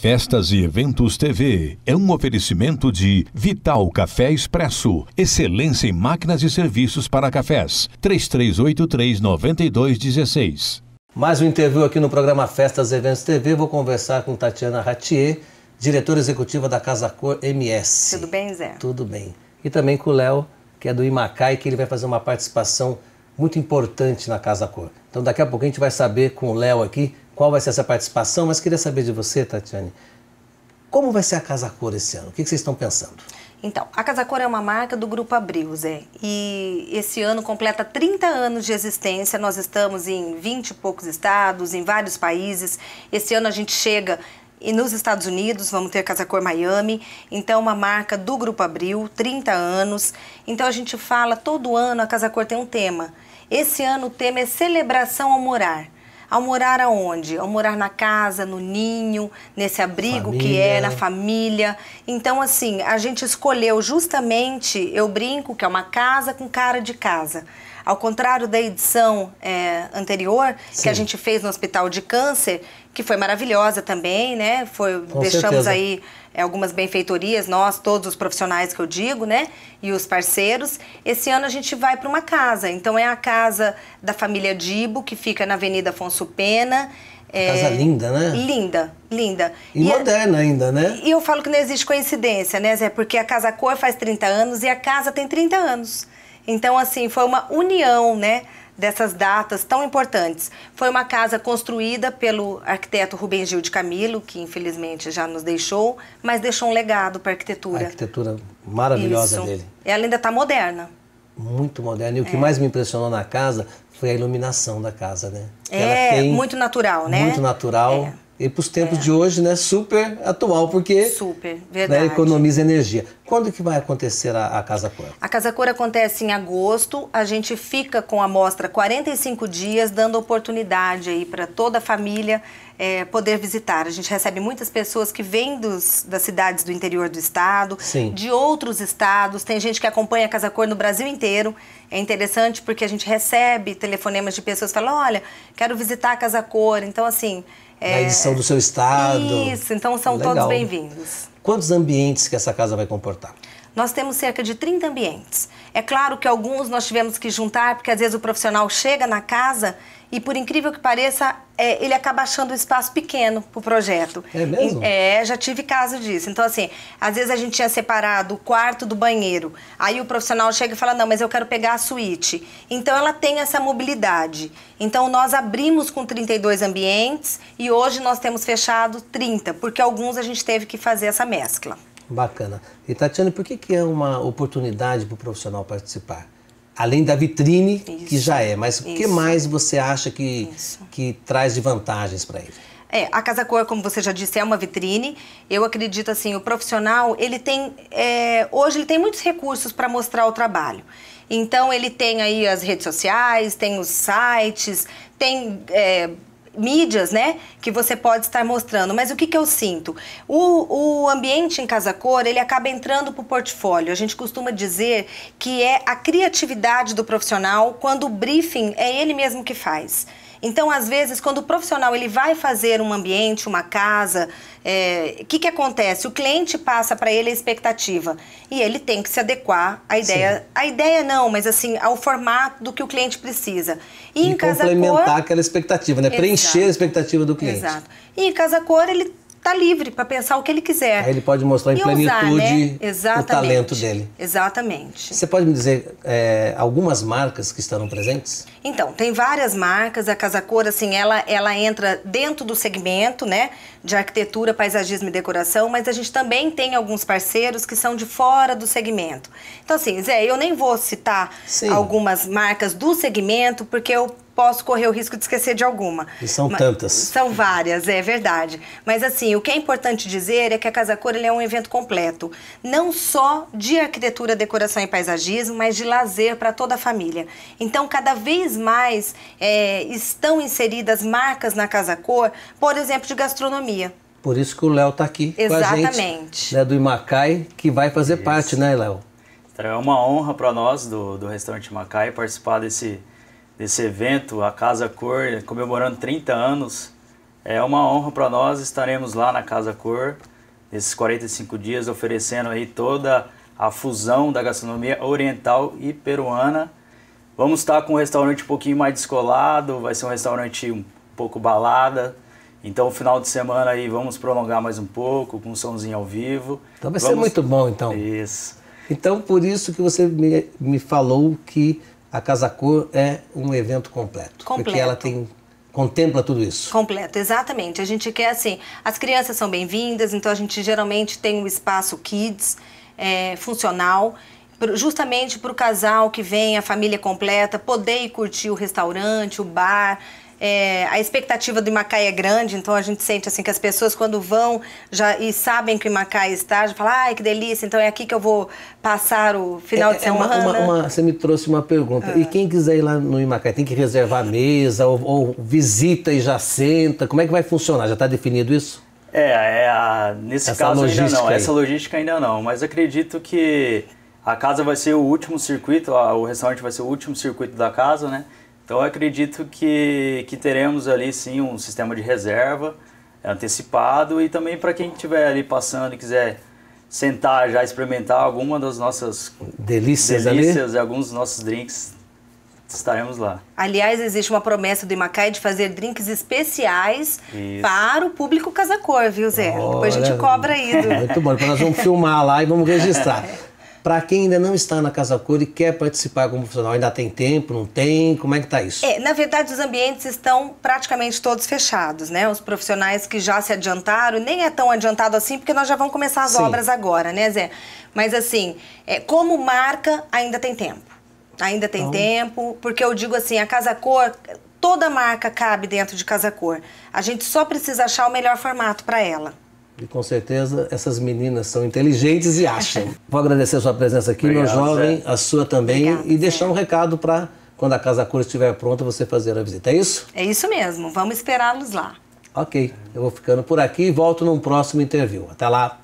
Festas e Eventos TV é um oferecimento de Vital Café Expresso, excelência em máquinas e serviços para cafés. 3383-9216. Mais um interview aqui no programa Festas e Eventos TV. Vou conversar com Tatiana Ratier, diretora executiva da Casa Cor MS. Tudo bem, Zé? Tudo bem. E também com o Léo, que é do Imacai, que ele vai fazer uma participação muito importante na Casa Cor. Então daqui a pouco a gente vai saber com o Léo aqui qual vai ser essa participação, mas queria saber de você, Tatiane, como vai ser a Casa Cor esse ano? O que vocês estão pensando? Então, a Casa Cor é uma marca do Grupo Abril, Zé. E esse ano completa 30 anos de existência. Nós estamos em 20 e poucos estados, em vários países. Esse ano a gente chega e nos Estados Unidos vamos ter Casa Cor Miami, então uma marca do Grupo Abril, 30 anos. Então a gente fala todo ano a Casa Cor tem um tema. Esse ano o tema é celebração ao morar. Ao morar aonde? Ao morar na casa, no ninho, nesse abrigo família. que é, na família. Então, assim, a gente escolheu justamente, eu brinco, que é uma casa com cara de casa. Ao contrário da edição é, anterior, Sim. que a gente fez no Hospital de Câncer, que foi maravilhosa também, né? Foi, Com deixamos certeza. aí é, algumas benfeitorias, nós, todos os profissionais que eu digo, né? E os parceiros. Esse ano a gente vai para uma casa. Então é a casa da família Dibo, que fica na Avenida Afonso Pena. É... Casa linda, né? Linda, linda. E, e moderna é... ainda, né? E eu falo que não existe coincidência, né, Zé? Porque a Casa Cor faz 30 anos e a casa tem 30 anos. Então, assim, foi uma união, né? dessas datas tão importantes. Foi uma casa construída pelo arquiteto Rubem Gil de Camilo, que infelizmente já nos deixou, mas deixou um legado para a arquitetura. A arquitetura maravilhosa Isso. dele. Ela ainda está moderna. Muito moderna. E o é. que mais me impressionou na casa foi a iluminação da casa, né? É, tem... muito natural, né? Muito natural. É e para os tempos é. de hoje, né, super atual, porque super, né, economiza energia. Quando que vai acontecer a, a Casa Cor? A Casa Cor acontece em agosto, a gente fica com a mostra 45 dias, dando oportunidade aí para toda a família é, poder visitar. A gente recebe muitas pessoas que vêm dos, das cidades do interior do estado, Sim. de outros estados, tem gente que acompanha a Casa Cor no Brasil inteiro. É interessante porque a gente recebe telefonemas de pessoas que falam, olha, quero visitar a Casa Cor, então assim... É... edição do seu estado. Isso, então são Legal. todos bem-vindos. Quantos ambientes que essa casa vai comportar? Nós temos cerca de 30 ambientes. É claro que alguns nós tivemos que juntar, porque às vezes o profissional chega na casa e por incrível que pareça, é, ele acaba achando um espaço pequeno pro projeto. É mesmo? É, já tive caso disso. Então, assim, às vezes a gente tinha separado o quarto do banheiro. Aí o profissional chega e fala, não, mas eu quero pegar a suíte. Então, ela tem essa mobilidade. Então, nós abrimos com 32 ambientes e hoje nós temos fechado 30, porque alguns a gente teve que fazer essa mescla. Bacana. E, Tatiana, por que, que é uma oportunidade para o profissional participar? além da vitrine isso, que já é, mas o que mais você acha que, que traz de vantagens para ele? É, a Casa Cor, como você já disse, é uma vitrine. Eu acredito assim, o profissional ele tem é, hoje ele tem muitos recursos para mostrar o trabalho. Então ele tem aí as redes sociais, tem os sites, tem é, mídias, né, que você pode estar mostrando. Mas o que, que eu sinto? O, o ambiente em casa cor, ele acaba entrando para o portfólio. A gente costuma dizer que é a criatividade do profissional quando o briefing é ele mesmo que faz. Então, às vezes, quando o profissional ele vai fazer um ambiente, uma casa, o é, que, que acontece? O cliente passa para ele a expectativa e ele tem que se adequar à ideia. Sim. À ideia não, mas assim, ao formato do que o cliente precisa. E, e em complementar casa cor, aquela expectativa, né? Exato. Preencher a expectativa do cliente. Exato. E em casa cor, ele está livre para pensar o que ele quiser. ele pode mostrar em plenitude né? o talento dele. Exatamente. Você pode me dizer é, algumas marcas que estarão presentes? Então, tem várias marcas. A Casa Cor, assim, ela, ela entra dentro do segmento, né? De arquitetura, paisagismo e decoração, mas a gente também tem alguns parceiros que são de fora do segmento. Então, assim, Zé, eu nem vou citar Sim. algumas marcas do segmento, porque eu posso correr o risco de esquecer de alguma. E são Mas, tantas. São várias, é verdade. Mas assim, o que é importante dizer é que a Casa Cor é um evento completo, não só de arquitetura, decoração e paisagismo, mas de lazer para toda a família. Então, cada vez mais é, estão inseridas marcas na Casa Cor, por exemplo, de gastronomia. Por isso que o Léo está aqui Exatamente. com a gente, né, do Imacai, que vai fazer isso. parte, né, Léo? Então, é uma honra para nós do, do restaurante Macai participar desse desse evento, a Casa Cor, comemorando 30 anos. É uma honra para nós, estaremos lá na Casa Cor nesses 45 dias oferecendo aí toda a fusão da gastronomia oriental e peruana. Vamos estar com um restaurante um pouquinho mais descolado, vai ser um restaurante um pouco balada. Então, final de semana aí vamos prolongar mais um pouco com um somzinho ao vivo. Então vai vamos... ser muito bom então. Isso. Então, por isso que você me, me falou que a Casa Cor é um evento completo, completo. porque ela tem contempla tudo isso. Completo, exatamente. A gente quer assim, as crianças são bem-vindas, então a gente geralmente tem um espaço kids é, funcional justamente para o casal que vem, a família completa, poder ir curtir o restaurante, o bar, é, a expectativa do Imacai é grande, então a gente sente assim que as pessoas quando vão já e sabem que o Imacai está, já falam, ai que delícia, então é aqui que eu vou passar o final é, de é, é semana. Uma, uma, uma, você me trouxe uma pergunta. Ah. E quem quiser ir lá no Imacai, tem que reservar a mesa ou, ou visita e já senta? Como é que vai funcionar? Já está definido isso? É, é a, nesse essa caso ainda não. Aí. Essa logística ainda não, mas acredito que a casa vai ser o último circuito, a, o restaurante vai ser o último circuito da casa, né? Então acredito que, que teremos ali sim um sistema de reserva antecipado e também para quem estiver ali passando e quiser sentar já experimentar alguma das nossas delícias, delícias e alguns dos nossos drinks estaremos lá. Aliás, existe uma promessa do Imacai de fazer drinks especiais Isso. para o público casacor, viu, Zé? Olha, Depois a gente cobra aí. Do... Muito bom, depois nós vamos filmar lá e vamos registrar. Para quem ainda não está na Casa Cor e quer participar como profissional, ainda tem tempo, não tem? Como é que está isso? É, na verdade, os ambientes estão praticamente todos fechados, né? Os profissionais que já se adiantaram, nem é tão adiantado assim, porque nós já vamos começar as Sim. obras agora, né, Zé? Mas assim, é, como marca, ainda tem tempo. Ainda tem então... tempo, porque eu digo assim, a Casa Cor, toda marca cabe dentro de Casa Cor. A gente só precisa achar o melhor formato para ela. E com certeza essas meninas são inteligentes e acham. Vou agradecer a sua presença aqui, Obrigado, meu jovem, Zé. a sua também, Obrigado, e deixar Zé. um recado para quando a Casa Cura estiver pronta, você fazer a visita. É isso? É isso mesmo. Vamos esperá-los lá. Ok. Eu vou ficando por aqui e volto num próximo interview. Até lá.